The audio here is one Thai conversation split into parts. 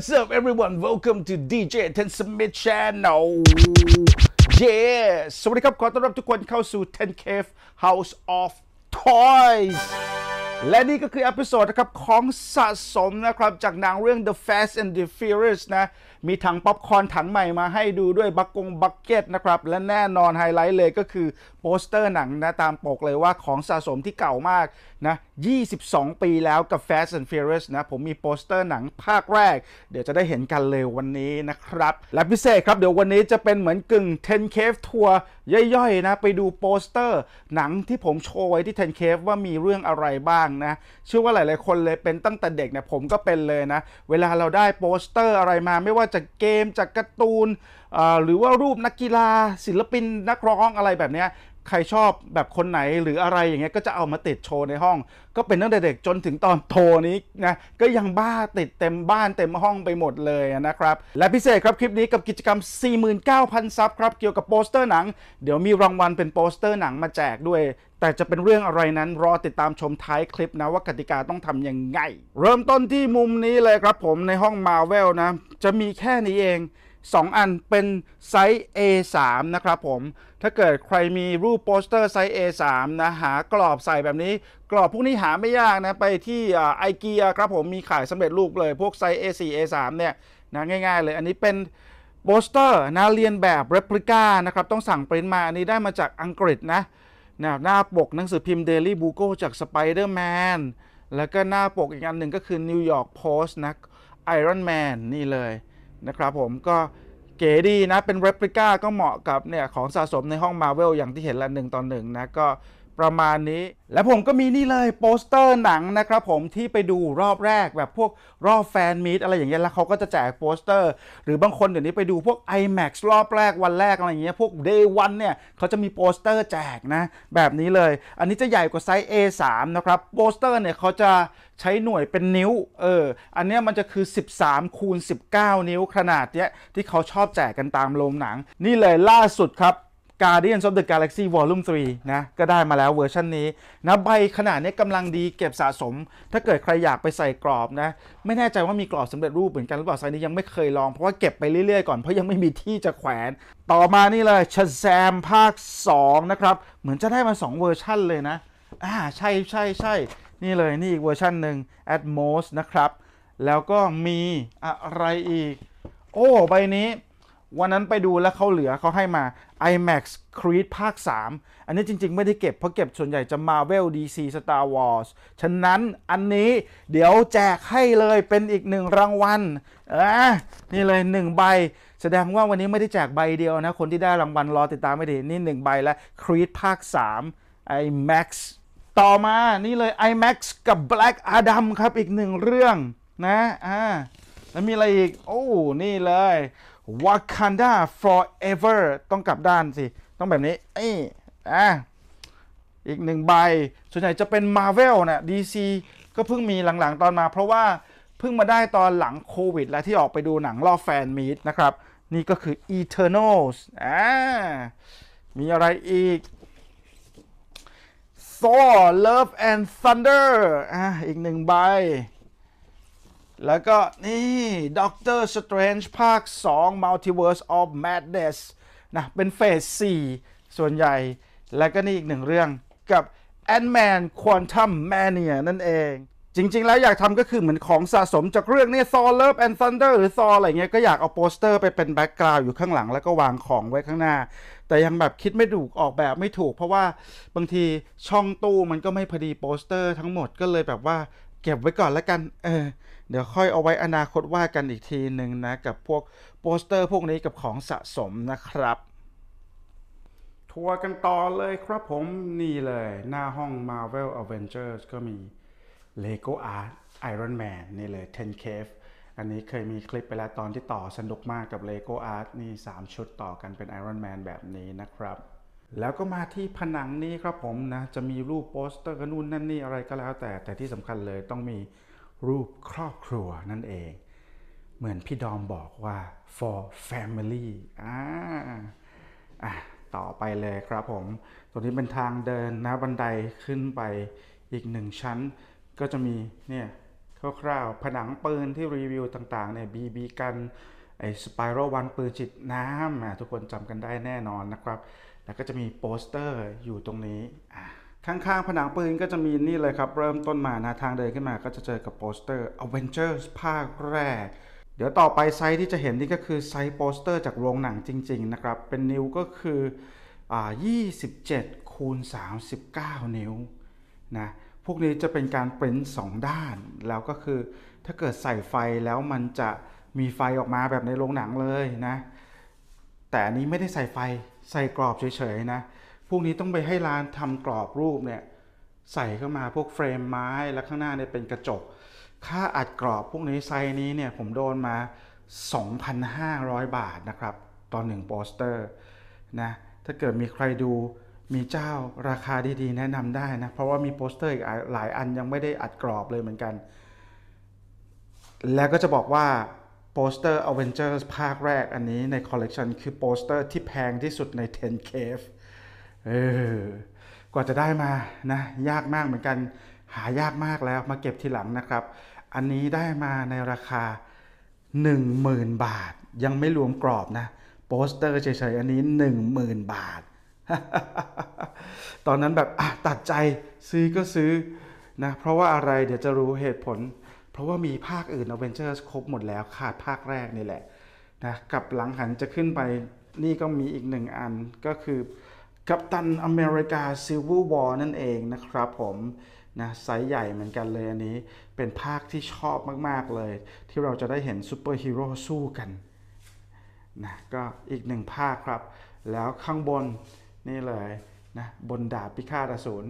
What's up everyone welcome to DJ Ten Smith Channel y e s สวัสดีครับ ขอต้อนรับทุกคนเข้าสู่ 10 Cave House of Toys และนี่ก็คืออพิโซดนะครับของสะสมนะครับ จากนางเรื่อง The Fast and the Furious นะ มีถังป๊อปคอร์นถังใหม่มาให้ดูด้วยบักกงบักเก็ตนะครับ และแน่นอนไฮไลท์เลยก็คือโปสเตอร์หนังนะตามปกเลยว่าของสะสมที่เก่ามากนะ22 ปีแล้วกับ Fast and Furious นะผมมีโปสเตอร์หนังภาคแรก เดี๋ยวจะได้เห็นกันเลยวันนี้นะครับ และพิเศษครับเดี๋ยววันนี้จะเป็นเหมือนกึ่ง10 Cave ทัวร์ย่อยๆนะไปดูโปสเตอร์หนังที่ผมโชว์ไว้ที่10 Cave ว่ามีเรื่องอะไรบ้างนะ เชื่อว่าหลายๆคนเลยเป็นตั้งแต่เด็กเนี่ยผมก็เป็นเลยนะ เวลาเราได้โปสเตอร์อะไรมาไม่ว่าจะเกมจากการ์ตูนหรือว่ารูปนักกีฬาศิลปินนักร้องอะไรแบบนี้ใครชอบแบบคนไหนหรืออะไรอย่างเงี้ยก็จะเอามาติดโชว์ในห้อง ก็เป็นตั้งแต่เด็กจนถึงตอนโตนี้นะก็ยังบ้าติดเต็มบ้านเต็มห้องไปหมดเลยนะครับ และพิเศษครับคลิปนี้กับกิจกรรม 49,000ซับครับเกี่ยวกับโปสเตอร์หนังเดี๋ยวมีรางวัลเป็นโปสเตอร์หนังมาแจกด้วย แต่จะเป็นเรื่องอะไรนั้น รอติดตามชมท้ายคลิปนะว่ากติกาต้องทำยังไง เริ่มต้นที่มุมนี้เลยครับผมในห้องมาเวลนะ จะมีแค่นี้เอง 2 อันเป็นไซส์ A3 นะครับผมถ้าเกิดใครมีรูปโปสเตอร์ไซส์ A3 นะหากรอบใส่แบบนี้ กรอบพวกนี้หาไม่ยากนะไปที่ไอเกียครับผมมีขายสำเร็จรูปเลย พวกไซส์ A4 A3 เนี่ยนะง่ายๆเลยอันนี้เป็นโปสเตอร์นะเรียนแบบรปลิก้านะครับ ต้องสั่งปริ้นมาอันนี้ได้มาจากอังกฤษนะนะหน้าปกหนังสือพิมพ์ Daily b u g กจาก Spider-Man แล้วก็หน้าปกอีกอันหนึ่งก็คือ New York Post นะ Iron Man นี่เลยนะครับผมก็เก๋ดีนะเป็นเรปลิก้าก็เหมาะกับเนี่ยของสะสมในห้องมาเวลอย่างที่เห็นละหนึ่งตอนหนึ่งนะก็ประมาณนี้และผมก็มีนี่เลยโปสเตอร์หนังนะครับ ผมที่ไปดูรอบแรกแบบพวกรอบแฟนมีตอะไรอย่างเงี้ยแล้วเขาก็จะแจกโปสเตอร์ หรือบางคนเดี๋ยวนี้ไปดูพวก IMAX รอบแรกวันแรกอะไรอย่างเงี้ยพวก Day นเนี่ยเขาจะมีโปสเตอร์แจกนะแบบนี้เลย อันนี้จะใหญ่กว่าไซส์ A3 นะครับโปสเตอร์เนี่ยเขาจะใช้หน่วยเป็นนิ้วเอออันนี้มันจะคือ 13 คูณ 19 นิ้วขนาดเนี้ยที่เขาชอบแจกกันตามโรงหนัง นี่เลยล่าสุดครับ Guardians of the Galaxy Volume 3นะก็ได้มาแล้วเวอร์ชันนี้นะใบขนาดนี้กำลังดีเก็บสะสม ถ้าเกิดใครอยากไปใส่กรอบนะไม่แน่ใจว่ามีกรอบสำเร็จรูปเหมือนกัน หรือเปล่าไซนี้ยังไม่เคยลองเพราะว่าเก็บไปเรื่อยๆก่อน เพราะยังไม่มีที่จะแขวน ต่อมานี่เลยชันแซมภาค2นะครับเหมือนจะได้มา 2 เวอร์ชันเลยนะอ่าใช่ใช่ใช่นี่เลยนี่อีกเวอร์ชันหนึ่ง Atmos นะครับแล้วก็มีอะไรอีก โอ้ใบนี้ วันนั้นไปดูแล้วเขาเหลือเขาให้มา IMAX Creed ภาค3อันนี้จริงๆไม่ได้เก็บเพราะเก็บส่วนใหญ่จะ Marvel DC Star Wars ฉะนั้นอันนี้เดี๋ยวแจกให้เลยเป็นอีกหนึ่งรางวัลอ่นี่เลย 1 ใบ แสดงว่าวันนี้ไม่ได้แจกใบเดียวนะ คนที่ได้รางวัลรอติดตามไม่ดีนี่ 1 ใบและ Creed ภาค3 IMAX ต่อมานี่เลย IMAX กับ Black Adam ครับอีกหนึ่งเรื่องนะอ่าแล้วมีอะไรอีก โอ้ นี่เลย Wakanda forever ต้องกลับด้านสิ ต้องแบบนี้เอ้อะอีกหนึ่งใบส่วนใหญ่จะเป็น Marvel นะ DC ก็เพิ่งมีหลังๆตอนมา เพราะว่าเพิ่งมาได้ตอนหลังโควิดและที่ออกไปดูหนังรอบแฟนมีดนะครับ นี่ก็คือ Eternals อ่ามีอะไรอีก Thor Love and Thunder อ่าอีกหนึ่งใบแล้วก็นี่ด็อกเตอร์สเตรน์ภาค2 Multiverse of Madness นะเป็นเฟส4ส่วนใหญ่ แล้วก็นี่อีกหนึ่งเรื่องกับ Ant-Man Quantum Mania นั่นเอง จริงๆแล้วอยากทำก็คือเหมือนของสะสมจากเรื่องนี้ Thor Love and Thunder หรือ Thor อะไรเงี้ย ก็อยากเอาโปสเตอร์ไปเป็นแบ็กกราวด์อยู่ข้างหลังแล้วก็วางของไว้ข้างหน้า แต่ยังแบบคิดไม่ถูกออกแบบไม่ถูก เพราะว่าบางทีช่องตู้มันก็ไม่พอดีโปสเตอร์ ทั้งหมดก็เลยแบบว่า เก็บไว้ก่อนแล้วกันเออเดี๋ยวค่อยเอาไว้อนาคตว่ากันอีกทีหนึ่งนะกับพวกโปสเตอร์พวกนี้กับของสะสมนะครับ ทัวร์กันต่อเลยครับผมนี่เลยหน้าห้อง Marvel Avengers ก็มี Lego Art Iron Man นี่เลย Ten Cave อันนี้เคยมีคลิปไปแล้วตอนที่ต่อสนุกมากกับ Lego Art นี่ 3 ชุดต่อกันเป็น Iron Man แบบนี้นะครับ แล้วก็มาที่ผนังนี้ครับผมนะ จะมีรูปโปสเตอร์กันนู่นนั่นนี่อะไรก็แล้วแต่ แต่ที่สำคัญเลยต้องมีรูปครอบครัวนั่นเอง เหมือนพี่ดอมบอกว่า for family อ่าอต่อไปเลยครับผม ตรงนี้เป็นทางเดินนะบันไดขึ้นไปอีกหนึ่งชั้น ก็จะมีเนี่ยคร่าวๆผนังปืนที่รีวิวต่างๆเนี่ยบีบีกันไอ้สไปรัลวันปืนจิตน้ำทุกคนจำกันได้แน่นอนนะครับ แล้วก็จะมีโปสเตอร์อยู่ตรงนี้อ่าข้างๆผนังปืนก็จะมีนี่เลยครับ เริ่มต้นมานะทางเดินขึ้นมาก็จะเจอกับโปสเตอร์ Avengers ภาคแรก เดี๋ยวต่อไปไซต์ที่จะเห็นนี่ก็คือไซต์โปสเตอร์จากโรงหนังจริงๆนะครับ เป็นนิ้วก็คืออ27 คูณ 39 นิ้วนะพวกนี้จะเป็นการปริ้น2 ด้าน แล้วก็คือถ้าเกิดใส่ไฟแล้วมันจะมีไฟออกมาแบบในโรงหนังเลยนะแต่อันนี้ไม่ได้ใส่ไฟใส่กรอบเฉยๆนะพวกนี้ต้องไปให้ร้านทำกรอบรูปเนี่ยใส่เข้ามาพวกเฟรมไม้แล้วข้างหน้าเนี่ยเป็นกระจก ค่าอัดกรอบพวกนี้ไซนี้เนี่ยผมโดนมา 2,500 บาทนะครับตอนหนึ่งโปสเตอร์นะถ้าเกิดมีใครดูมีเจ้าราคาดีๆแนะนำได้นะเพราะว่ามีโปสเตอร์อีกหลายอันยังไม่ได้อัดกรอบเลยเหมือนกัน แล้วก็จะบอกว่าโปสเตอร์ Avengers ภาคแรกอันนี้ในคอลเลกชันคือโปสเตอร์ที่แพงที่สุดใน1 0 e เออกว่าจะได้มานะยากมากเหมือนกัน หายากมากแล้วมาเก็บทีหลังนะครับ อันนี้ได้มาในราคา 10,000บาท ยังไม่รวมกรอบนะ โปสเตอร์เฉยๆอันนี้10,000 บาท ตอนนั้นแบบตัดใจซื้อก็ซื้อนะเพราะว่าอะไรเดี๋ยวจะรู้เหตุผล เพราะว่ามีภาคอื่น Avengers ครบหมดแล้วขาดภาคแรกนี่แหละนะกับหลังหันจะขึ้นไปนี่ก็มีอีกหนึ่งอันก็คือกัปตันอเมริกาซิลเวอร์วอร์นั่นเองนะครับผมนะไซส์ใหญ่เหมือนกันเลย อันนี้เป็นภาคที่ชอบมาก ๆ เลย ที่เราจะได้เห็นซูเปอร์ฮีโร่สู้กันนะก็อีกหนึ่งภาคครับ แล้วข้างบนนี่เลยนะบนดาบพิฆาตอสูร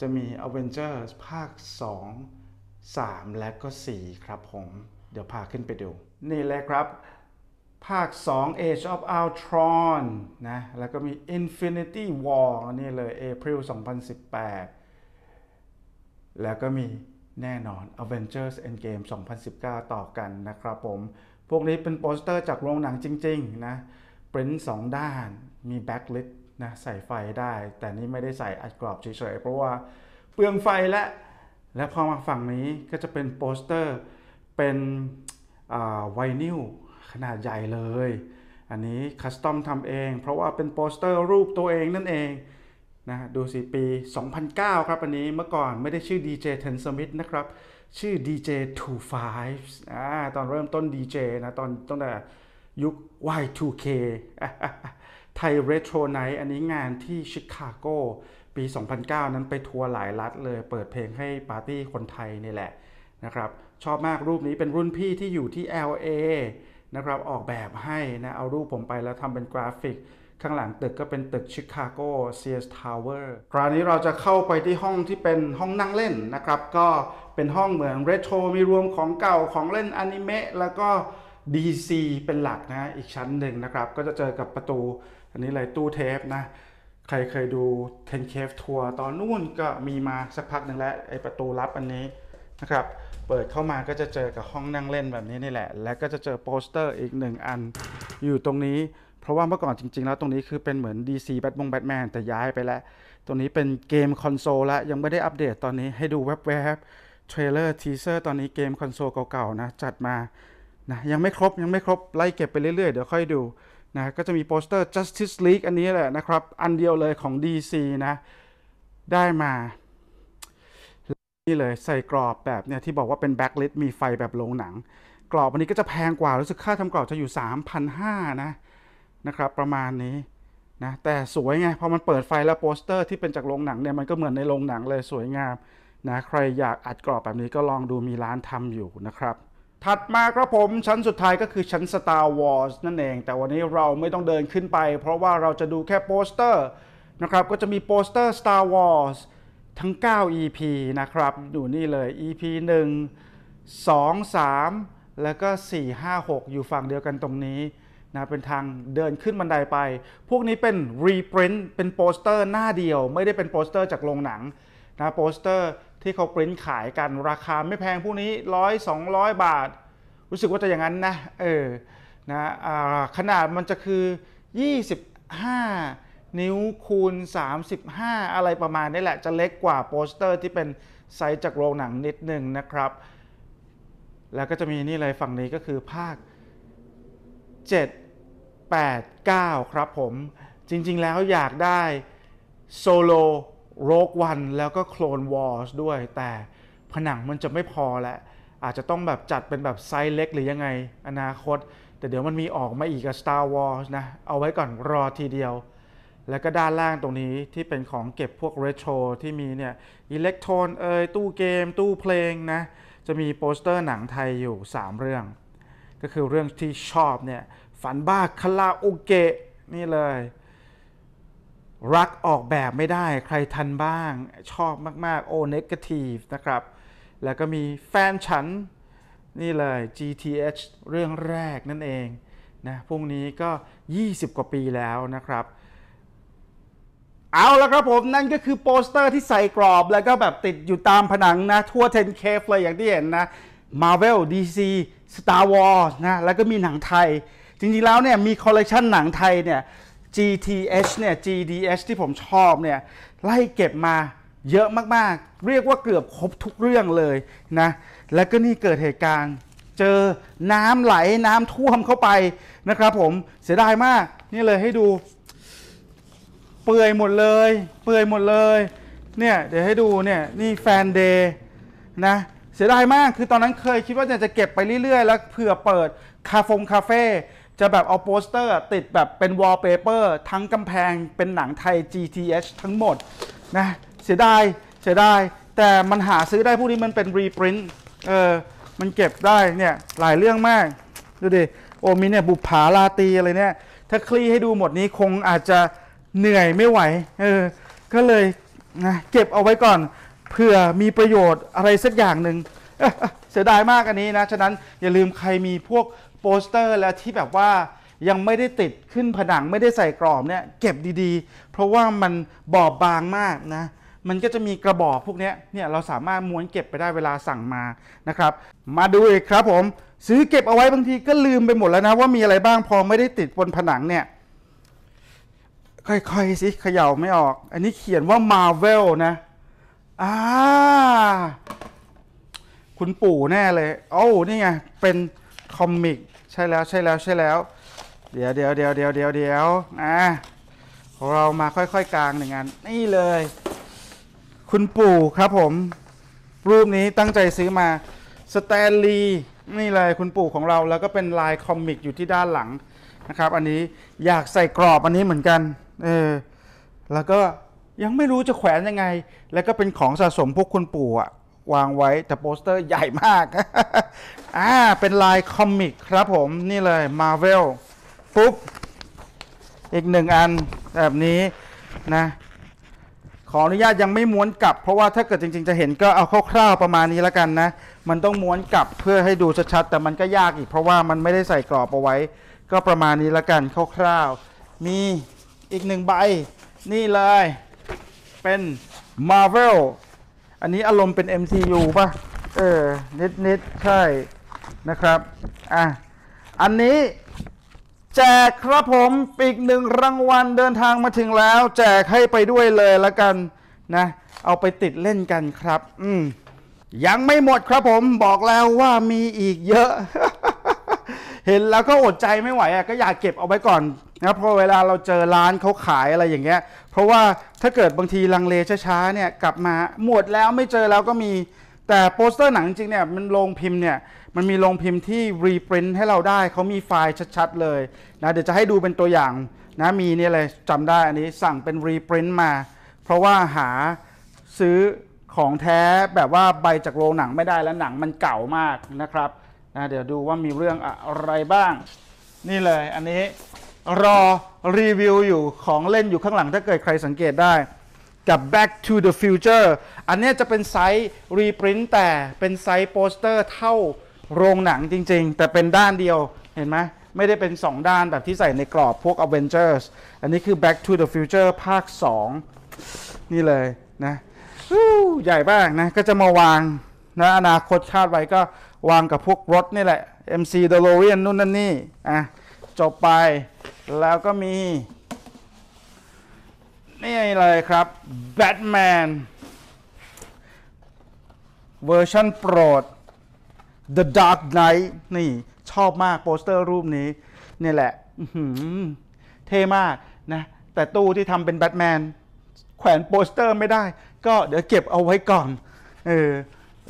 จะมี a v e n g e r ์ภาค2 3 และก็ 4 ครับผม เดี๋ยวพาขึ้นไปดู นี่แหละครับภาค 2 Age of Ultron นะ แล้วก็มี Infinity War นี่เลย April 2018 แล้วก็มีแน่นอน Avengers Endgame 2019 ต่อกันนะครับผม พวกนี้เป็นโปสเตอร์จากโรงหนังจริงๆนะปริ้นสองด้าน มีแบ็กลิ t นะ ใส่ไฟได้ แต่นี่ไม่ได้ใส่อัดกรอบเฉยๆ เพราะว่าเปลืองไฟและและพอมาฝั่งนี้ก็จะเป็นโปสเตอร์เป็นไวนิลขนาดใหญ่เลย อันนี้คัสตอมทำเอง เพราะว่าเป็นโปสเตอร์รูปตัวเองนั่นเองนะ ดูสิ ปี 2009 ครับอันนี้เมื่อก่อนไม่ได้ชื่อ DJ Ten Smith นะครับ ชื่อ DJ 2 w o f i v e อ่าตอนเริ่มต้น DJ นะตอนตั้งแต่ยุค Y2K ไทยเรโทรไนท์อันนี้งานที่ชิคาโกปี 2009 นั้นไปทัวร์หลายรัฐเลยเปิดเพลงให้ปาร์ตี้คนไทยนี่แหละนะครับชอบมากรูปนี้เป็นรุ่นพี่ที่อยู่ที่ LA นะครับ ออกแบบให้นะเอารูปผมไปแล้วทำเป็นกราฟิกข้างหลังตึกก็เป็นตึกชิคาโก Sears Tower คราวนี้เราจะเข้าไปที่ห้องที่เป็นห้องนั่งเล่นนะครับ ก็เป็นห้องเหมือนเรโทรมีรวมของเก่าของเล่นอนิเมะแล้วก็ DC เป็นหลักนะอีกชั้นหนึ่งนะครับ ก็จะเจอกับประตู อันนี้เลยตู้เทปนะ ใครเคยดูทน Cave Tour ตอนนู่นก็มีมาสักพักหนึ่งแล้วไอประตูลับอันนี้นะครับเปิดเข้ามาก็จะเจอกับห้องนั่งเล่นแบบนี้นี่แหละ และก็จะเจอโปสเตอร์อีกหนึ่งอันอยู่ตรงนี้เพราะว่าเมื่อก่อนจริง ๆ แล้วตรงนี้คือเป็นเหมือน DC แบท o งแบทแมนแต่ย้ายไปแล้วตรงนี้เป็นเกมคอนโซลละยังไม่ได้อัปเดตตอนนี้ให้ดูแวบๆ เทรลเลอร์ ทีเซอร์ ตอนนี้เกมคอนโซลเก่าๆนะจัดมานะยังไม่ครบยังไม่ครบ ไล่เก็บไปเรื่อย ๆ เดี๋ยวค่อยดูนะก็จะมีโปสเตอร์ Justice League อันนี้แหละนะครับอันเดียวเลยของ DC นะได้มานี่เลยใส่กรอบแบบเนี่ยที่บอกว่าเป็นแบ็คลิสมีไฟแบบโรงหนัง กรอบวันนี้ก็จะแพงกว่า รู้สึกค่าทำกรอบจะอยู่ 3,500 นะ นะครับประมาณนี้นะแต่สวยไงพอมันเปิดไฟแล้วโปสเตอร์ที่เป็นจากโรงหนังเนี่ยมันก็เหมือนในโรงหนังเลยสวยงามนะใครอยากอัดกรอบแบบนี้ก็ลองดูมีร้านทำอยู่นะครับ ถัดมาครับผมชั้นสุดท้ายก็คือชั้น Star Wars นั่นเอง แต่วันนี้เราไม่ต้องเดินขึ้นไป เพราะว่าเราจะดูแค่โปสเตอร์นะครับก็จะมีโปสเตอร์ Star Wars ทั้ง 9 EP นะครับอยู่นี่เลย EP 1 2 3 แล้วก็4 5 6 อยู่ฝั่งเดียวกันตรงนี้นะเป็นทางเดินขึ้นบันไดไป พวกนี้เป็นรี p ริน t เป็นโปสเตอร์หน้าเดียว ไม่ได้เป็นโปสเตอร์จากโรงหนังนะโปสเตอร์ที่เขาปริ้นขายกันราคาไม่แพงพวกนี้ร้อยสองร้อยบาทรู้สึกว่าจะอย่างนั้นนะเออนะขนาดมันจะคือ 25นิ้วคูณ 35 อะไรประมาณนี้แหละจะเล็กกว่าโปสเตอร์ที่เป็นไซส์จากโรงหนังนิดหนึ่งนะครับ แล้วก็จะมีนี่เลยฝั่งนี้ก็คือภาค 7 8 9ครับผม จริง ๆแล้วอยากได้โซโลโรกวันแล้วก็โคลนวอลด้วย แต่ผนังมันจะไม่พอแหละ อาจจะต้องแบบจัดเป็นแบบไซส์เล็กหรือยังไง อนาคต แต่เดี๋ยวมันมีออกมาอีกกับ Star Wars นะเอาไว้ก่อนรอทีเดียวแล้วก็ด้านล่างตรงนี้ที่เป็นของเก็บพวกเรโทรที่มีเนี่ยอิเล็กโทรนเอยตู้เกมตู้เพลงนะ จะมีโปสเตอร์หนังไทยอยู่ 3 เรื่อง ก็คือเรื่องที่ชอบเนี่ยฝันบ้าคาราโอเกะนี่เลย รักออกแบบไม่ได้ใครทันบ้างชอบมากๆโอเนกาทีฟนะครับ แล้วก็มีแฟนฉัน นี่เลย GTH เรื่องแรกนั่นเองนะพวกนี้ก็ 20 กว่าปีแล้วนะครับเอาแล้วครับผมนั่นก็คือโปสเตอร์ที่ใส่กรอบ แล้วก็แบบติดอยู่ตามผนังนะทั่ว 10K เลยอย่างที่เห็นนะ Marvel DC Star Wars นะแล้วก็มีหนังไทย จริงๆแล้วเนี่ยมีคอลเลกชันหนังไทยเนี่ย GTH เนี่ย g d s ที่ผมชอบเนี่ยไล่เก็บมาเยอะมากๆ เรียกว่าเกือบครบทุกเรื่องเลยนะแล้วก็นี่เกิดเหตุการณ์ เจอน้ำไหลน้ำท่วมเข้าไปนะครับผมเสียดายมาก นี่เลยให้ดูเปื่อยหมดเลย เปื่อยหมดเลย เนี่ย เดี๋ยวให้ดู เนี่ย นี่แฟนเดย์นะ เสียดายมาก คือตอนนั้นเคยคิดว่าจะเก็บไปเรื่อยๆ แล้วเผื่อเปิดคาเฟ่คาเฟ่จะแบบเอาโปสเตอร์ติดแบบเป็นวอลเปเปอร์ทั้งกำแพงเป็นหนังไทย GTH ทั้งหมดนะ เสียดาย เสียดาย แต่มันหาซื้อได้พวกนี้มันเป็นรีปรินต์เออ มันเก็บได้ เนี่ย หลายเรื่องมาก ดูดิ โอมีเนี่ยบุปผาลาตีอะไรเนี่ย ถ้าคลี่ให้ดูหมดนี้คงอาจจะเหนื่อยไม่ไหว เออ ก็เลยนะเก็บเอาไว้ก่อน เผื่อมีประโยชน์อะไรสักอย่างหนึ่งเสียดายมากอันนี้นะ ฉะนั้นอย่าลืมใครมีพวกโปสเตอร์แล้วที่แบบว่ายังไม่ได้ติดขึ้นผนังไม่ได้ใส่กรอบเนี่ยเก็บดีๆ เพราะว่ามันบอบบางมากนะ มันก็จะมีกระบอกพวกนี้เนี่ยเราสามารถม้วนเก็บไปได้เวลาสั่งมานะครับ มาดูอีกครับผม ซื้อเก็บเอาไว้บางทีก็ลืมไปหมดแล้วนะว่ามีอะไรบ้างพอไม่ได้ติดบนผนังเนี่ยค่อยๆสิเขย่าไม่ออก อันนี้เขียนว่ามาเวลนะ อ่า คุณปู่แน่เลยโอ้นี่ไงเป็นคอมิกใช่แล้วใช่แล้วใช่แล้ว เดี๋ยวเดี๋ยวเดี๋ยวเดี๋ยวเดี๋ยวเดี๋ยวอ่าเรามาค่อยๆกลางหนึ่งอันนี่เลย คุณปู่ครับผม รูปนี้ตั้งใจซื้อมาสแตนลีย์นี่เลยคุณปู่ของเราแล้วก็เป็นลายคอมิกอยู่ที่ด้านหลังนะครับอันนี้อยากใส่กรอบอันนี้เหมือนกันเออแล้วก็ยังไม่รู้จะแขวนยังไง แล้วก็เป็นของสะสมพวกคุณปู่อะวางไว้แต่โปสเตอร์ใหญ่มาก อ่า เป็นลายคอมิกครับผมนี่เลย Marvel ปุ๊บอีกหนึ่งอันแบบนี้นะ ขออนุญาตยังไม่ม้วนกลับ เพราะว่าถ้าเกิดจริงๆ จะเห็นก็เอาคร่าวๆ ประมาณนี้แล้วกันนะ มันต้องม้วนกลับเพื่อให้ดูชัดๆแต่มันก็ยากอีก เพราะว่ามันไม่ได้ใส่กรอบเอาไว้ ก็ประมาณนี้แล้วกัน คร่าวๆมีอีกหนึ่งใบนี่เลยเป็น Marvel อันนี้อารมณ์เป็น MCU ป่ะเออ นิดนิดใช่นะครับอ่ะอันนี้ แจกครับผมปีกหนึ่งรางวัลเดินทางมาถึงแล้ว แจกให้ไปด้วยเลยละกัน นะ เอาไปติดเล่นกันครับ อืมยังไม่หมดครับผมบอกแล้วว่ามีอีกเยอะ เห็นแล้วก็อดใจไม่ไหวอ่ะก็อยากเก็บเอาไว้ก่อนนะพอเวลาเราเจอร้านเขาขายอะไรอย่างเงี้ยเพราะว่าถ้าเกิดบางทีลังเลช้าๆเนี่ยกลับมาหมดแล้วไม่เจอแล้วก็มีแต่โปสเตอร์หนังจริงเนี่ยมันลงพิมพ์เนี่ยมันมีลงพิมพ์ที่รีปรินท์ให้เราได้เขามีไฟล์ชัดๆเลยนะเดี๋ยวจะให้ดูเป็นตัวอย่างนะมีนี่เลยจำได้อันนี้สั่งเป็นรีปรินท์มา เพราะว่าหาซื้อของแท้แบบว่าใบจากโรงหนังไม่ได้แล้วหนังมันเก่ามากนะครับนะเดี๋ยวดูว่ามีเรื่องอะไรบ้าง นี่เลยอันนี้รอรีวิวอยู่ของเล่นอยู่ข้างหลังถ้าเกิดใครสังเกตได้กับ Back to the Future อันนี้จะเป็นไซส์รีปรินต์แต่เป็นไซส์โปสเตอร์เท่าโรงหนังจริงๆ แต่เป็นด้านเดียวเห็นไหมไม่ได้เป็น 2 ด้านแบบที่ใส่ในกรอบพวก Avengers อันนี้คือ Back to the Future ภาค 2 นี่เลยนะใหญ่บ้างนะ ก็จะมาวางนะอนาคตคาดไว้ก็วางกับพวกรถนี่แหละ MC d e l o r i a n นู่นนั่นนี่อ่ะจบไปแล้วก็มีนี่เลยครับแบทแมนเวอร์ชันโปรด The Dark Knight นี่ชอบมากโปสเตอร์รูปนี้นี่แหละเท่มากนะแต่ตู้ที่ทำเป็นแบทแมนแขวนโปสเตอร์ไม่ได้ ก็เดี๋ยวเก็บเอาไว้ก่อนเออ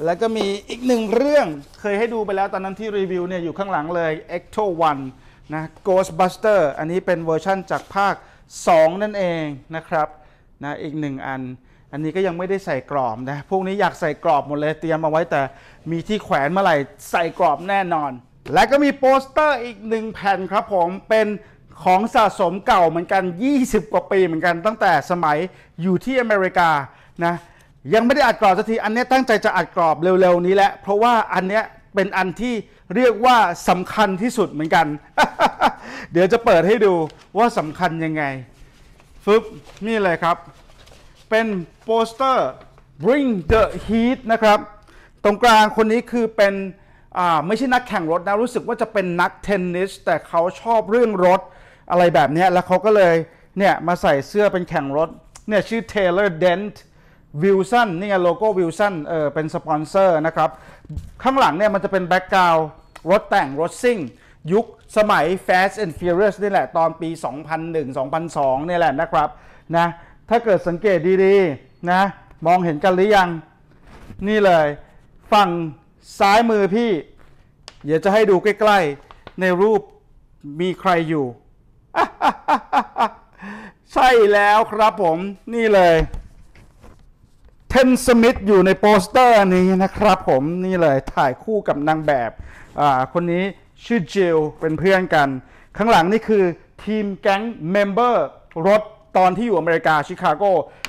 แล้วก็มีอีกหนึ่งเรื่องเคยให้ดูไปแล้วตอนนั้นที่รีวิวเนี่ย อยู่ข้างหลังเลย Ecto 1นะ Ghostbuster อันนี้เป็นเวอร์ชั่นจากภาค 2 นั่นเองนะครับนะอีกหนึ่งอัน อันนี้ก็ยังไม่ได้ใส่กรอบนะพวกนี้อยากใส่กรอบหมดเลยเตรียมมาไว้แต่มีที่แขวนเมื่อไหร่ใส่กรอบแน่นอน และก็มีโปสเตอร์อีกหนึ่งแผ่นครับผม เป็นของสะสมเก่าเหมือนกัน 20 กว่าปีเหมือนกันตั้งแต่สมัยอยู่ที่อเมริกานะยังไม่ได้อัดกรอบสักทีอันนี้ตั้งใจจะอัดกรอบเร็วๆ นี้แหละเพราะว่าอันนี้เป็นอันที่เรียกว่าสำคัญที่สุดเหมือนกัน เดี๋ยวจะเปิดให้ดูว่าสำคัญยังไง ฟึบ นี่เลยครับ เป็นโปสเตอร์ bring the heat นะครับ ตรงกลางคนนี้คือเป็น ไม่ใช่นักแข่งรถนะ รู้สึกว่าจะเป็นนักเทนนิสแต่เขาชอบเรื่องรถอะไรแบบนี้แล้วเขาก็เลย เนี่ยมาใส่เสื้อเป็นแข่งรถ เนี่ยชื่อ Taylor Dent วิลสันนี่ไงโลโก้วิลสันเออเป็นสปอนเซอร์นะครับ ข้างหลังเนี่ยมันจะเป็นแบ็กกราวรถแต่ง รถซิ่งยุคสมัย Fast and Furious นี่แหละตอนปี 2001-2002 นี่แหละนะครับนะถ้าเกิดสังเกตดีๆนะมองเห็นกันหรือยัง นี่เลย ฝั่งซ้ายมือพี่ เดี๋ยวจะให้ดูใกล้ๆ ในรูปมีใครอยู่ ใช่แล้วครับผมนี่เลยนสมิธอยู่ในโปสเตอร์นี้นะครับ ผม นี่เลยถ่ายคู่กับนางแบบคนนี้ชื่อจิลเป็นเพื่อนกัน ข้างหลังนี่คือทีมแก๊งเมมเบอร์รถตอนที่อยู่อเมริกา ชิคาโก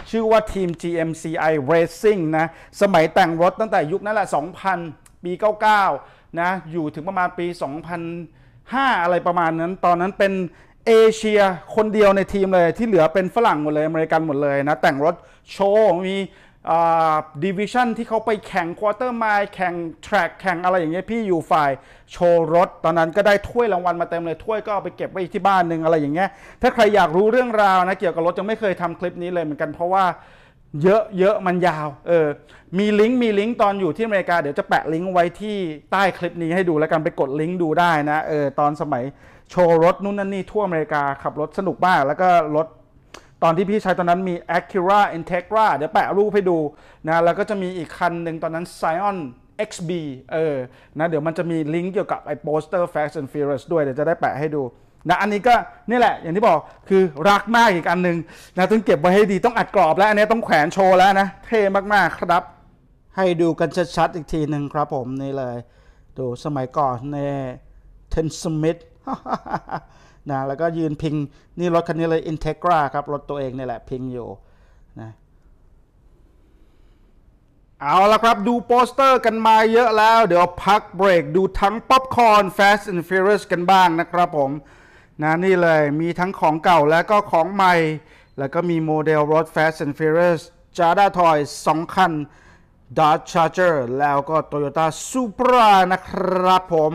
ชื่อว่าทีม GMCI Racing นะ สมัยแต่งรถตั้งแต่ยุคนั้นแหละ 2000 ปี99 นะ อยู่ถึงประมาณปี 2005 อะไรประมาณนั้น ตอนนั้นเป็นเอเชียคนเดียวในทีมเลยที่เหลือเป็นฝรั่งหมดเลย อเมริกันหมดเลยนะแต่งรถโชว์มีดิวิชั่นที่เขาไปแข่งควอเตอร์ไมล์แข่งแทร็กแข่งอะไรอย่างเงี้ยพี่อยู่ฝ่าย โชว์รถ ตอนนั้นก็ได้ถ้วยรางวัลมาเต็มเลย ถ้วยก็เอาไปเก็บไว้ที่บ้านหนึ่งอะไรอย่างเงี้ยถ้าใครอยากรู้เรื่องราวนะ เกี่ยวกับรถยังไม่เคยทำคลิปนี้เลยเหมือนกันเพราะว่าเยอะเยอะมันยาวเออมีลิงก์มีลิงก์ตอนอยู่ที่อเมริกาเดี๋ยวจะแปะลิงก์ไว้ที่ใต้คลิปนี้ให้ดูแล้วกันไปกดลิงก์ดูได้นะเออตอนสมัยโชว์รถนู่นนั่นนี่ทั่วอเมริกาขับรถสนุกมากแล้วก็รถตอนที่พี่ใช้ตอนนั้นมี Acura Integra เดี๋ยวแปะรูปให้ดูนะ แล้วก็จะมีอีกคันหนึ่งตอนนั้น Scion XB เออ นะเดี๋ยวมันจะมีลิงก์เกี่ยวกับไอ้โปสเตอร์ Fast and Furious ด้วยเดี๋ยวจะได้แปะให้ดูนะ อันนี้ก็นี่แหละ อย่างที่บอกคือรักมากอีกอันหนึ่งนะต้องเก็บไว้ให้ดีต้องอัดกรอบแล้ว อันนี้ต้องแขวนโชว์แล้วนะ เท่มาก ๆ ครับ ให้ดูกันชัดๆอีกทีหนึ่งครับผมนี่เลยดูสมัยก่อนในเทนสมิธนะแล้วก็ยืนพิง นี่รถคันนี้เลย Integra ครับ รถตัวเองนี่แหละ พิงอยู่นะเอาละครับดูโปสเตอร์กันมาเยอะแล้ว เดี๋ยวพักเบรกดูทั้งป๊อปคอร์น Fast and Furious กันบ้างนะครับผมนะนี่เลยมีทั้งของเก่าและก็ของใหม่ แล้วก็มีโมเดลรถ Fast and Furious จาด้าทอยสองคัน d o ์ชา Charger แล้วก็ Toyota Supra นะครับผม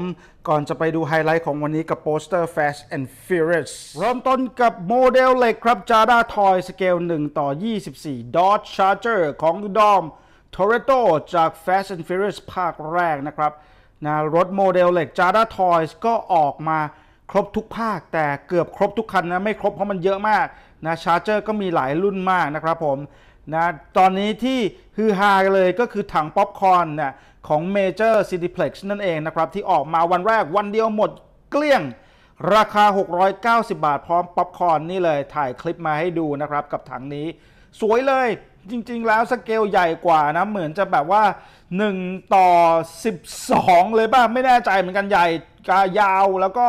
ก่อนจะไปดูไฮไลท์ของวันนี้กับโปสเตอร์ Fast and Furious เริ่มต้นกับโมเดลเหล็กครับ Jada Toy สเกล1ต่อ24 Dodge Charger ของดอม Toretto จาก Fast and Furious ภาคแรกนะครับนะรถโมเดลเหล็ก Jada Toys ก็ออกมาครบทุกภาค แต่เกือบครบทุกคันนะไม่ครบเพราะมันเยอะมากนะชาร์เจอร์ก็มีหลายรุ่นมากนะครับผมนะตอนนี้ที่ฮือฮาเลยก็คือถังป๊อปคอร์นนะของ Major c i พล p l e x นั่นเองนะครับที่ออกมาวันแรกวันเดียวหมดเกลี้ยง ราคา 690 บาทพร้อมป๊อปคอร์นนี่เลยถ่ายคลิปมาให้ดูนะครับกับถังนี้ สวยเลยจริงๆแล้วสเกลใหญ่กว่านะเหมือนจะแบบว่า 1 ต่อ 12 เลยป่ะไม่แน่ใจเหมือนกันใหญ่กายาวแล้วก็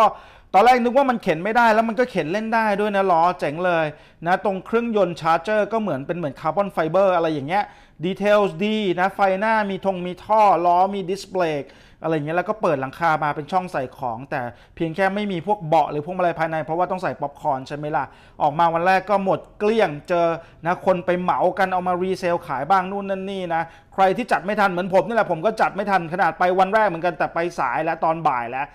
ตอนแรกนึกว่ามันเข็นไม่ได้แล้วมันก็เข็นเล่นได้ด้วยนะ ล้อเจ๋งเลยนะ ตรงเครื่องยนต์ชาร์เจอร์ก็เหมือนเป็นเหมือนคาร์บอนไฟเบอร์อะไรอย่างเงี้ยดีเทลดีนะไฟหน้ามีธงมีท่อ ล้อมีดิสเพลย์อะไรเงี้ยแล้วก็เปิดหลังคามาเป็นช่องใส่ของ แต่เพียงแค่ไม่มีพวกเบาะหรือพวกอะไรภายในเพราะว่าต้องใส่ป๊อปคอร์นใช่ไหมล่ะ ออกมาวันแรกก็หมดเกลี้ยงเจอนะคนไปเหมากันเอามารีเซลขายบ้างนู่นนั่นนี่นะใครที่จัดไม่ทันเหมือนผมนี่แหละผมก็จัดไม่ทันขนาดไปวันแรกเหมือนกันแต่ไปสายและตอนบ่ายแล้ว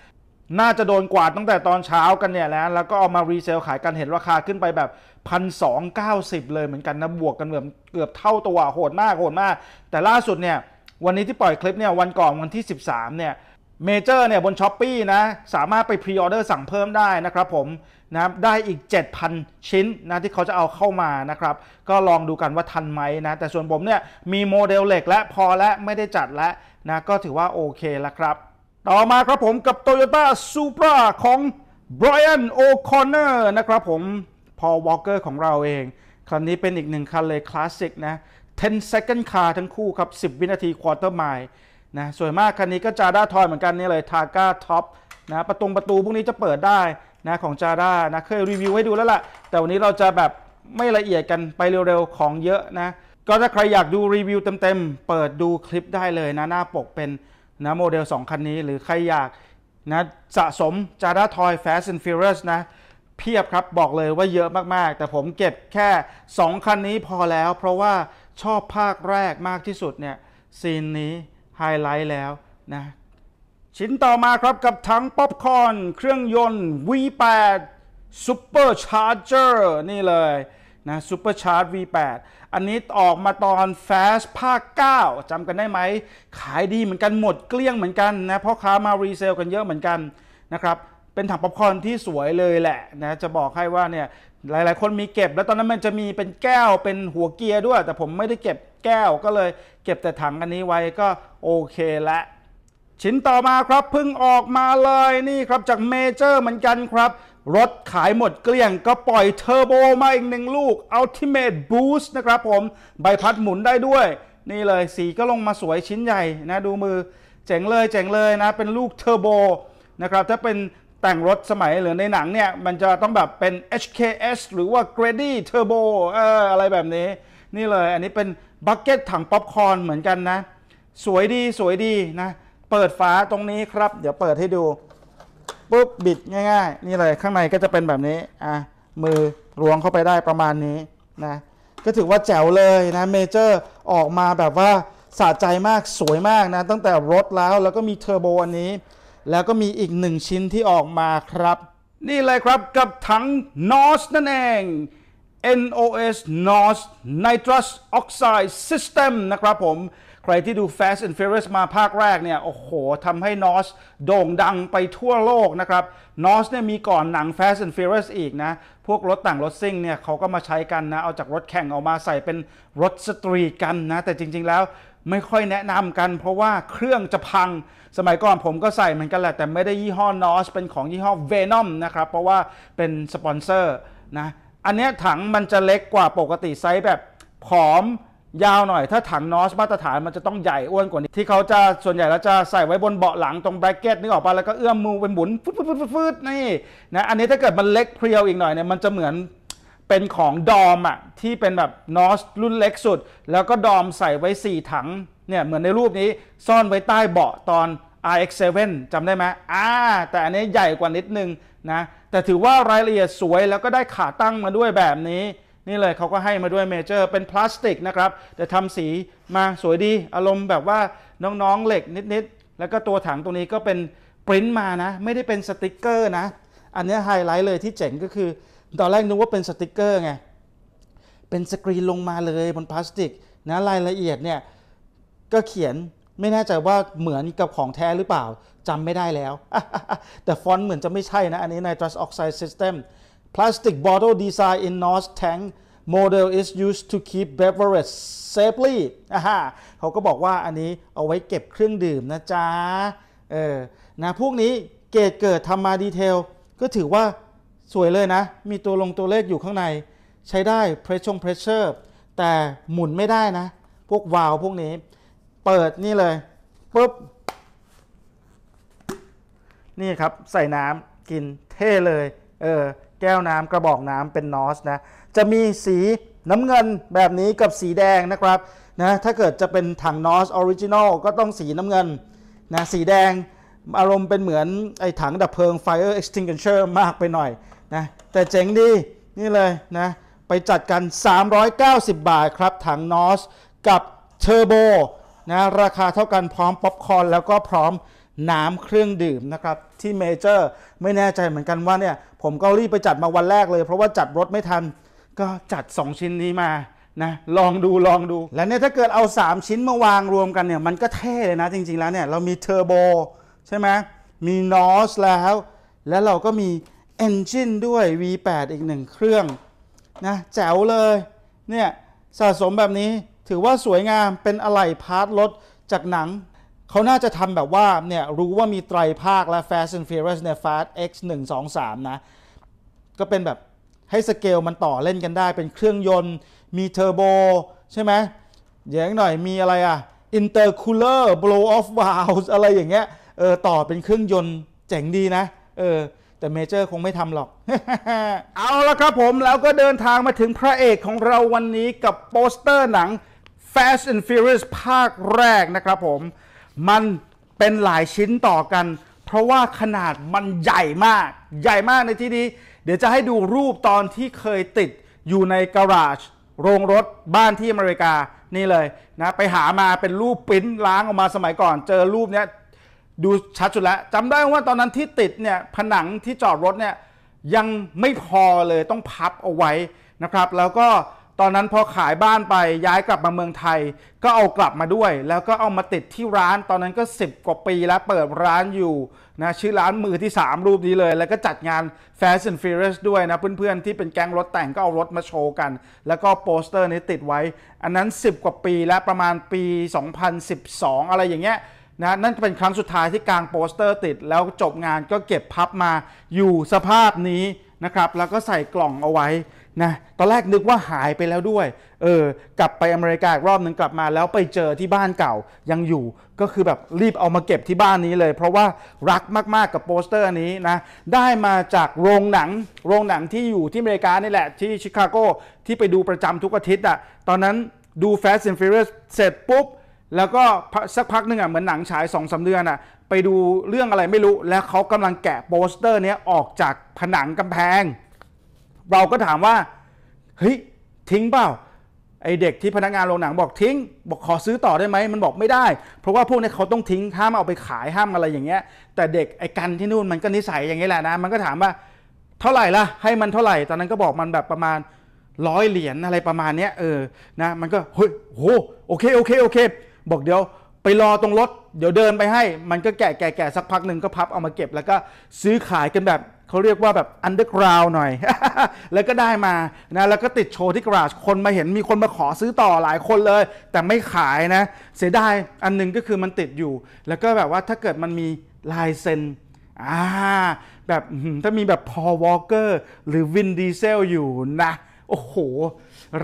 น่าจะโดนกวาดตั้งแต่ตอนเช้ากันเนี่ยแล้ว แล้วก็เอามารีเซลขายกันเห็นราคาขึ้นไปแบบพันสองเลยเหมือนกันนะ บวกกันเกือบเกือบเท่าตัวโหดมาก โหดมาก แต่ล่าสุดเนี่ย วันนี้ที่ปล่อยคลิปเนี่ย วันก่อนวันที่ 13 เนี่ย เมเจอร์เนี่ยบนช้อปปีนะ สามารถไปพรีออเดอร์สั่งเพิ่มได้นะครับผมนะ ได้อีก 7,000 ชิ้นนะที่เขาจะเอาเข้ามานะครับ ก็ลองดูกันว่าทันไหมนะ แต่ส่วนผมเนี่ยมีโมเดลเหล็กและพอและไม่ได้จัดและนะ ก็ถือว่าโอเคแล้วครับต่อมาครับผมกับ Toyota Supra ของ Brian O'Connor นะครับผมพอวอลเกอร์ของเราเองคันนี้เป็นอีกหนึ่งคันเลยคลาสสิกนะ 10 second car ทั้งคู่ครับ 10 วินาทีควอเตอร์ไมล์นะสวยมากคันนี้ก็จาด้าทอยเหมือนกันนี่เลยทาก้าท็อปนะประตูประตูพวกนี้จะเปิดได้นะของจาด้านะ เคยรีวิวให้ดูแล้วล่ะ แต่วันนี้เราจะแบบไม่ละเอียดกันไปเร็วๆของเยอะนะ ก็ถ้าใครอยากดูรีวิวเต็มๆ เปิดดูคลิปได้เลยนะหน้าปกเป็นนะโมเดล 2 คันนี้หรือใครอยากนะสะสมาร่าทอย Fast and Furious นะ เพียบครับ บอกเลยว่าเยอะมาก ๆ แต่ผมเก็บแค่ 2 คันนี้พอแล้ว เพราะว่าชอบภาคแรกมากที่สุดเนี่ย ซีนนี้ ไฮไลท์แล้วนะชิ้นต่อมาครับ กับทั้งป๊อปคอนเครื่องยนต์ V8 Super Charger นี่เลยนะซูเปอร์ชาร์จ V8 อันนี้ออกมาตอนแฟชภาค9จำกันได้ไหม ขายดีเหมือนกันหมดเกลี้ยงเหมือนกันนะพ่อค้ามารีเซลกันเยอะเหมือนกันนะครับเป็นถังป๊อปคอร์นที่สวยเลยแหละนะจะบอกให้ว่าเนี่ยหลายๆ คนมีเก็บแล้วตอนนั้นมันจะมีเป็นแก้วเป็นหัวเกียร์ด้วย แต่ผมไม่ได้เก็บแก้วก็เลยเก็บแต่ถังอันนี้ไว้ก็โอเคละชิ้นต่อมาครับพึ่งออกมาเลยนี่ครับจากเมเจอร์ เหมือนกันครับ รถขายหมดเกลี้ยงก็ปล่อยเทอร์โบมาอีกหนึ่งลูก Ultimate Boost นะครับผมใบพัดหมุนได้ด้วย นี่เลยสีก็ลงมาสวยชิ้นใหญ่นะดูมือ เจ๋งเลยเจ๋งเลยนะเป็นลูกเทอร์โบนะครับถ้าเป็นแต่งรถสมัยหรือในหนังเนี่ยมันจะต้องแบบเป็น HKS หรือว่า Grady Turbo เอออะไรแบบนี้ นี่เลยอันนี้เป็นบักเก็ตถังป๊อปคอร์นเหมือนกันนะสวยดีสวยดีนะเปิดฝาตรงนี้ครับเดี๋ยวเปิดให้ดู ปุ๊บ บิดง่ายๆ นี่เลย ข้างในก็จะเป็นแบบนี้อ่ะมือล้วงเข้าไปได้ประมาณนี้นะก็ถือว่าแจ๋วเลยนะเมเจอร์ออกมาแบบว่าสะใจมากสวยมากนะ ตั้งแต่รถแล้วแล้วก็มีเทอร์โบอันนี้ แล้วก็มีอีกหนึ่งชิ้นที่ออกมาครับ นี่เลยครับกับถัง NOS นั่นเอง NOS NOS Nitrous Oxide System นะครับผมครที่ดู Fast and Furious มาภาคแรกเนี่ย โอ้โหทำให้นอสโด่งดังไปทั่วโลกนะครับนอสเนี่ยมีก่อนหนัง Fast and Furious อีกนะ พวกรถต่างรถซิ่งเนี่ยเขาก็มาใช้กันนะ เอาจากรถแข่งออกมาใส่เป็นรถสตรีทกันนะ แต่จริงๆแล้วไม่ค่อยแนะนำกัน เพราะว่าเครื่องจะพัง สมัยก่อนผมก็ใส่เหมือนกันแหละ แต่ไม่ได้ยี่ห้อนอสเป็นของยี่ห้อ Venom นะครับ เพราะว่าเป็นสปอนเซอร์นะ อันนี้ถังมันจะเล็กกว่าปกติไซส์แบบผอมยาวหน่อย ถ้าถังนอสมาตรฐานมันจะต้องใหญ่อ้วนกว่านี้ที่เขาจะส่วนใหญ่แล้วจะใส่ไว้บนเบาะหลังตรงแบรกเก็ตนึกออกปะแล้วก็เอื้อมมือเป็นหมุนฟืดฟึดฟึดฟดนี่นะอันนี้ถ้าเกิดมันเล็กเพรียวอีกหน่อยเนี่ยมันจะเหมือน เป็นของดอมอะที่เป็นแบบนอสรุ่นเล็กสุด แล้วก็ดอมใส่ไว้4ถังเนี่ยเหมือนในรูปนี้ซ่อนไว้ใต้เบาะตอน RX7 จำได้ไหมอ่าแต่อันนี้ใหญ่กว่านิดนึงนะแต่ถือว่ารายละเอียดสวยแล้วก็ได้ขาตั้งมาด้วยแบบนี้นี่เลยเขาก็ให้มาด้วยเมเจอร์เป็นพลาสติกนะครับแต่ทำสีมาสวยดีอารมณ์แบบว่าน้องๆเหล็กนิดๆ แล้วก็ตัวถังตรงนี้ก็เป็นปริ้นมานะ ไม่ได้เป็นสติกเกอร์นะ อันนี้ไฮไลท์เลยที่เจ๋งก็คือ ตอนแรกนึกว่าเป็นสติกเกอร์ไงเป็นสกรีนลงมาเลยบนพลาสติกนะรายละเอียดเนี่ย ก็เขียนไม่แน่ใจว่าเหมือนกับของแท้หรือเปล่าจำไม่ได้แล้ว แต่ฟอนต์เหมือนจะไม่ใช่นะอันนี้น i t r o อ s Oxide System Plastic bottle design in n o s t tank model is used to keep beverage safely อ่าเขาก็บอกว่าอันนี้เอาไว้เก็บเครื่องดื่มนะจ๊ะ เออ นะพวกนี้เกตเกิดทำมาดีเทล ก็ถือว่าสวยเลยนะ มีตัวลงตัวเลขอยู่ข้างใน ใช้ได้เพรสชงเพรสเชอร์ แต่หมุนไม่ได้นะ พวกวาล์วพวกนี้เปิดนี่เลยปุ๊บ นี่ครับใส่น้ำกินเท่เลย เออแก้วน้ำกระบอกน้ำเป็นนอสนะจะมีสีน้ำเงินแบบนี้กับสีแดงนะครับนะถ้าเกิดจะเป็นถังนอสออริจินอลก็ต้องสีน้ำเงินนะสีแดงอารมณ์เป็นเหมือนไอ้ถังดับเพลิง Fire Extinguisher มากไปหน่อยนะแต่เจ๋งดี นี่เลยนะไปจัดกัน 390 บาทครับ ถังนอสกับเทอร์โบนะราคาเท่ากันพร้อมป๊อปคอร์นแล้วก็พร้อมน้ำเครื่องดื่มนะครับ ที่เมเจอร์ไม่แน่ใจเหมือนกันว่าเนี่ยผมก็รีบไปจัดมาวันแรกเลย เพราะว่าจัดรถไม่ทันก็จัด 2 ชิ้นนี้มานะลองดูลองดูและเนี่ยถ้าเกิดเอา 3 ชิ้นมาวางรวมกันเนี่ยมันก็เท่เลยนะจริงๆแล้วเนี่ยเรามีเทอร์โบใช่ไหมมีนอสแล้ว แล้วเราก็มีเอนจินด้วย V8 อีกหนึ่งเครื่องนะแจ๋วเลยเนี่ยสะสมแบบนี้ถือว่าสวยงามเป็นอะไหล่พาร์ทรถจากหนังเขาน่าจะทำแบบว่าเนี่ยรู้ว่ามีไตรภาคและ Fast and Furious เนี่ย Fast X 1 2 3นะก็เป็นแบบให้สเกลมันต่อเล่นกันได้เป็นเครื่องยนต์ มีเทอร์โบใช่ไหมเยอะยหน่อยมีอะไรอะอินเตอร์คูลเลอร์บลูออฟวาลอะไรอย่างเงี้ยเออต่อเป็นเครื่องยนต์เจ๋งดีนะเออแต่เมเจอร์คงไม่ทำหรอก เอาละครับผมแล้วก็เดินทางมาถึงพระเอกของเราวันนี้กับโปสเตอร์หนัง Fast and Furious ภาคแรกนะครับผมมันเป็นหลายชิ้นต่อกัน เพราะว่าขนาดมันใหญ่มาก ใหญ่มากในที่นี้ เดี๋ยวจะให้ดูรูปตอนที่เคยติดอยู่ในการาจโรงรถบ้านที่อเมริกานี่เลยนะ ไปหามาเป็นรูปปิ้นล้างออกมาสมัยก่อน เจอรูปเนี้ยดูชัดสุดแล้วจำได้ว่าตอนนั้นที่ติดเนี่ยผนังที่จอดรถเนี่ยยังไม่พอเลยต้องพับเอาไว้นะครับ แล้วก็ตอนนั้นพอขายบ้านไปย้ายกลับมา เมืองไทยก็เอากลับมาด้วย แล้วก็เอามาติดที่ร้าน ตอนนั้นก็ 10 กว่าปีแล้วเปิดร้านอยู่นะชื่อร้านมือที่ 3 รูปนี้เลย แล้วก็จัดงาน Fast and Furious ด้วยนะเพื่อนๆที่เป็นแก๊งรถแต่งก็เอารถมาโชว์กัน แล้วก็โปสเตอร์นี้ติดไว้ อันนั้น 10 กว่าปีแล้วประมาณปี 2012 อะไรอย่างเงี้ยนะนั่นเป็นครั้งสุดท้ายที่กางโปสเตอร์ติดแล้วจบงานก็เก็บพับมาอยู่สภาพนี้นะครับแล้วก็ใส่กล่องเอาไว้นะตอนแรกนึกว่าหายไปแล้วด้วย เออ กลับไปอเมริกาอีกรอบหนึ่งกลับมาแล้วไปเจอที่บ้านเก่ายังอยู่ ก็คือแบบรีบเอามาเก็บที่บ้านนี้เลย เพราะว่ารักมากๆกับโปสเตอร์นี้นะ ได้มาจากโรงหนัง โรงหนังที่อยู่ที่อเมริกานี่แหละที่ชิคาโกที่ไปดูประจำทุกอาทิตย์อะตอนนั้นดู Fast and Furious เสร็จปุ๊บ แล้วก็สักพักนึงอะเหมือนหนังฉายสองสาเดือนอะไปดูเรื่องอะไรไม่รู้ แล้วเขากำลังแกะโปสเตอร์นี้ออกจากผนังกำแพงเราก็ถามว่าเฮ้ยทิ้งเปล่าไอเด็กที่พนักงานโรงหนังบอกทิ้ง บอกขอซื้อต่อได้ไหมมันบอกไม่ได้ เพราะว่าพวกนี้เขาต้องทิ้งห้ามเอาไปขายห้ามอะไรอย่างเงี้ย แต่เด็กไอกันที่นู่นมันก็นิสัยอย่างเงี้แหละนะมันก็ถามว่า เท่าไหร่ละให้มันเท่าไหร่ตอนนั้นก็บอกมันแบบประมาณร้อยเหรียญอะไรประมาณเนี้ยเออนะมันก็เฮ้ยโหโอเคโอเคโอเค บอกเดี๋ยวไปรอตรงรถเดี๋ยวเดินไปให้ มันก็แกะแกะแกะสักพักหนึ่งก็พับเอามาเก็บแล้วก็ซื้อขายกันแบบเขาเรียกว่าแบบอันเดอร์กราวหน่อย แล้วก็ได้มา นะ แล้วก็ติดโชว์ที่กราชคนมาเห็นมีคนมาขอซื้อต่อหลายคนเลย แต่ไม่ขายนะ เสียดาย อันนึงก็คือมันติดอยู่ แล้วก็แบบว่าถ้าเกิดมันมีลายเซ็นอ่า แบบถ้ามีแบบพอวอลเกอร์หรือวินดีเซลอยู่นะ โอ้โห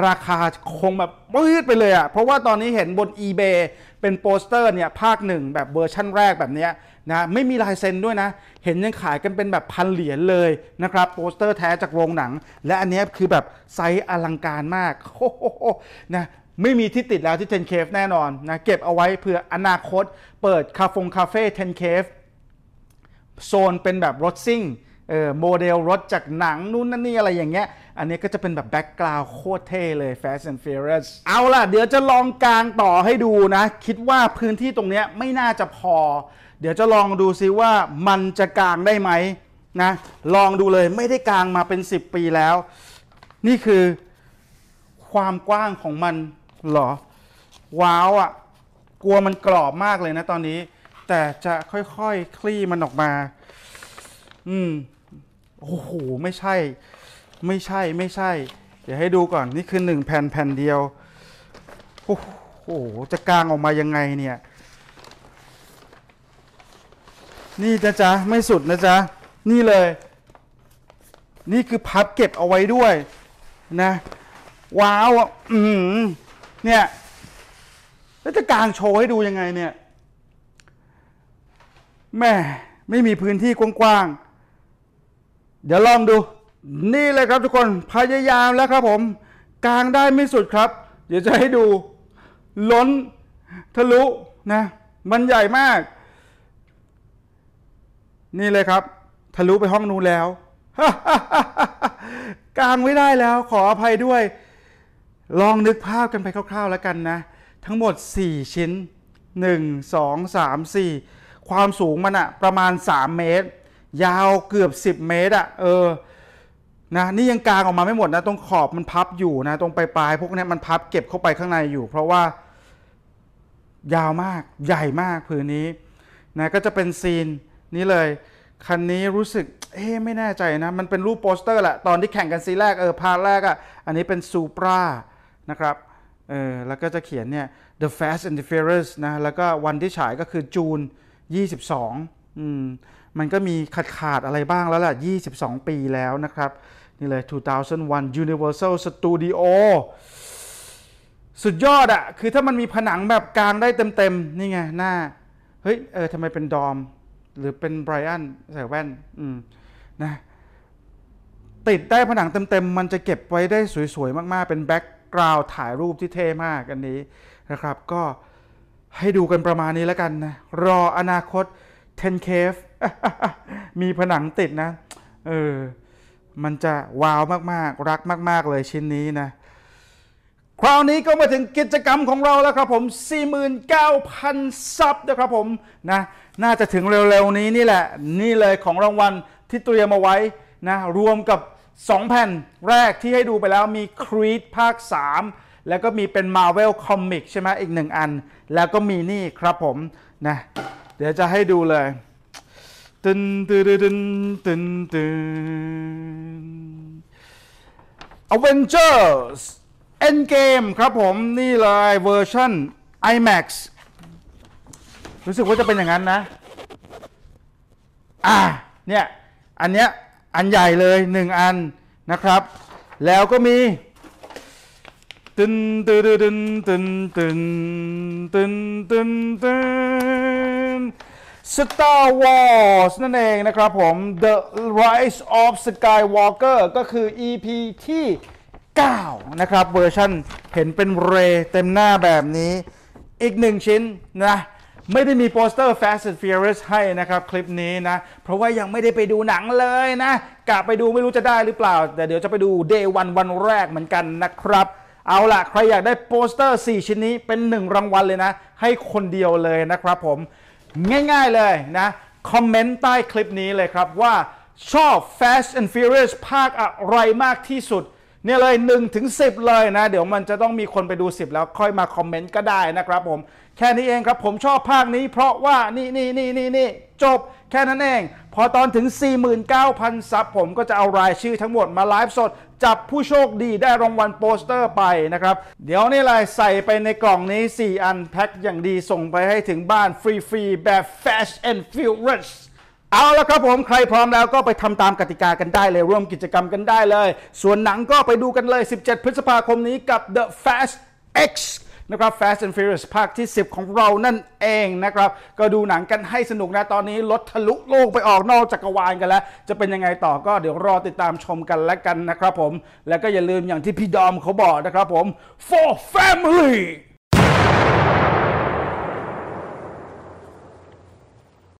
ราคาคงแบบปืดไปเลยอะะเพราะว่าตอนนี้เห็นบน eBay เป็นโปสเตอร์เนี่ยภาคหนึ่งแบบเวอร์ชั่นแรกแบบเนี้ยนะไม่มีลายเซ็นด้วยนะ เห็นยังขายกันเป็นแบบพันเหรียญเลยนะครับ โปสเตอร์แท้จากโรงหนัง และอันนี้คือแบบไซส์อลังการมากโอ้โหนะไม่มีที่ติดแล้วที่เท Cave แน่นอนนะเก็บเอาไว้เผื่ออนาคต เปิดคาเฟงคาเฟ่เท Cave โซนเป็นแบบรถซิ่งเออโมเดลรถจากหนังนู่นนั่นนี่อะไรอย่างเงี้ย อันนี้ก็จะเป็นแบบแบ็กกราวโคตรเท่เลย Fast and Furious เอาล่ะ เดี๋ยวจะลองกลางต่อให้ดูนะคิดว่าพื้นที่ตรงเนี้ยไม่น่าจะพอเดี๋ยวจะลองดูซิว่ามันจะกลางได้ไหมนะ ลองดูเลยไม่ได้กลางมาเป็น 10 ปีแล้ว นี่คือ ความกว้างของมัน หรอ ว้าวอะ่ะ กลัวมันกรอบมากเลยนะ ตอนนี้ แต่จะค่อยๆคคลี่มันออกมา อืมโอ้โหไม่ใช่ ไม่ใช่ไม่ใช่ เดี๋ยวให้ดูก่อน นี่คือหนึ่งแผ่นแผ่นเดียวโอ้โหจะกลางออกมายังไงเนี่ยนี่นะจ๊ะ ไม่สุดนะจ๊ะ นี่เลย นี่คือพับเก็บเอาไว้ด้วยนะว้าว อืมเนี่ยแล้วจะกางโชว์ให้ดูยังไงเนี่ยแม่ไม่มีพื้นที่กว้างๆ เดี๋ยวลองดู นี่เลยครับทุกคนพยายามแล้วครับผมกางได้ไม่สุดครับ เดี๋ยวจะให้ดูล้นทะลุนะมันใหญ่มากนี่เลยครับทะลุไปห้องนู้นแล้วกลางไม่ได้แล้ว ขออภัยด้วย ลองนึกภาพกันไปคร่าวๆ แล้วกันนะ ทั้งหมด 4 ชิ้น 1 2 3 4 ความสูงมันอะประมาณ 3 เมตร ยาวเกือบ 10 เมตรอะเออนะนี่ยังกลางออกมาไม่หมดนะ ตรงขอบมันพับอยู่นะ ตรงปลายๆพวกนี้มันพับเก็บเข้าไปข้างในอยู่ เพราะว่า ยาวมากใหญ่มากผืนนี้นะก็จะเป็นซีนนี่เลย คันนี้รู้สึกเอ๊ไม่แน่ใจนะ มันเป็นรูปโปสเตอร์แหละตอนที่แข่งกันซีแรกเออพาร์ทแรกอะ่ะ อันนี้เป็นซูปรานะครับเออแล้วก็จะเขียนเนี่ย The Fast and the Furious นะ แล้วก็วันที่ฉายก็คือจูน22อืมมันก็มีขาดขาดอะไรบ้างแล้วล่ะ22 ปีแล้วนะครับ นี่เลย 2001 Universal Studio สุดยอดอ่ะคือถ้ามันมีผนังแบบกลางได้เต็มๆ นี่ไง หน้าเฮ้ยเออทำไมเป็นดอมหรือเป็นไบรอันใส่แว่น อืมนะติดได้ผนังเต็ม ๆ มันจะเก็บไว้ได้สวย ๆ มาก ๆ เป็นแบ็กกราวด์ถ่ายรูปที่เท่มากอันนี้นะครับ ก็ให้ดูกันประมาณนี้แล้วกันนะ รออนาคต1 0 cave มีผนังติดนะ เออ มันจะว้าวมาก ๆ รักมาก ๆ เลยชิ้นนี้นะคราวนี้ก็มาถึงกิจกรรมของเราแล้วครับผม 49,000 ซับนะครับผมนะน่าจะถึงเร็วๆนี้นี่แหละ นี่เลยของรางวัลที่เตรียมมาไว้นะ รวมกับ 2 แผ่นแรกที่ให้ดูไปแล้ว มี Creed ภาค 3 แล้วก็มีเป็น Marvel Comic ใช่ไหม อีกหนึ่งอัน แล้วก็มีนี่ครับผมนะเดี๋ยวจะให้ดูเลย ตึนตึนตึนตึนตึน Avengers Endgame ครับผม นี่เลยเวอร์ชัน IMAX รู้สึกว่าจะเป็นอย่างนั้นนะ อ่า เนี่ย อันเนี้ยอันใหญ่เลยหนึ่งอันนะครับ แล้วก็มีตึนตึนตึนตึนตึนตึนตึนตึนาร์วอร์สนั่นเองนะครับผม The Rise of Skywalker ก็คือ EP ที่9นะครับเวอร์ชันเห็นเป็นเรเต็มหน้าแบบนี้ อีกหนึ่งชิ้นนะไม่ได้มีโปสเตอร์ Fast and Furious ให้นะครับคลิปนี้นะเพราะว่ายังไม่ได้ไปดูหนังเลยนะกลับไปดูไม่รู้จะได้หรือเปล่า แต่เดี๋ยวจะไปดู Day 1 วันแรกเหมือนกันนะครับ เอาล่ะ ใครอยากได้โปสเตอร์ 4 ชิ้นนี้เป็น 1 รางวัลเลยนะ ให้คนเดียวเลยนะครับผม ง่ายๆเลยนะคอมเมนต์ใต้คลิปนี้เลยครับว่าชอบ Fast and Furious ภาคอะไรมากที่สุดเนี่ยเลย1นถึงสิเลยนะ เดี๋ยวมันจะต้องมีคนไปดู 10 แล้วค่อยมาคอมเมนต์ก็ได้นะครับผม แค่นี้เองครับผมชอบภาคนี้เพราะว่านี่นี่นี่นี่นี่จบแค่นั้นเอง พอตอนถึง 49,000 ซับผมก็จะเอารายชื่อทั้งหมดมาไลฟ์สด จับผู้โชคดีได้รางวัลโปสเตอร์ไปนะครับ เดี๋ยวนี่เลยใส่ไปในกล่องนี้ 4 อันแพ็คอย่างดีส่งไปให้ถึงบ้านฟรีๆแบบ Fast and Furious เอาละครับผมใครพร้อมแล้วก็ไปทำตามกติกากันได้เลยร่วมกิจกรรมกันได้เลย ส่วนหนังก็ไปดูกันเลย 17 พฤษภาคมนี้กับ The Fast X นะครับ Fast and Furious ภาคที่ 10 ของเรานั่นเองนะครับ ก็ดูหนังกันให้สนุกนะ ตอนนี้รถทะลุโลกไปออกนอกจักรวาลกันแล้ว จะเป็นยังไงต่อก็เดี๋ยวรอติดตามชมกันแล้วกันนะครับผม แล้วก็อย่าลืมอย่างที่พี่ดอมเขาบอกนะครับผม for family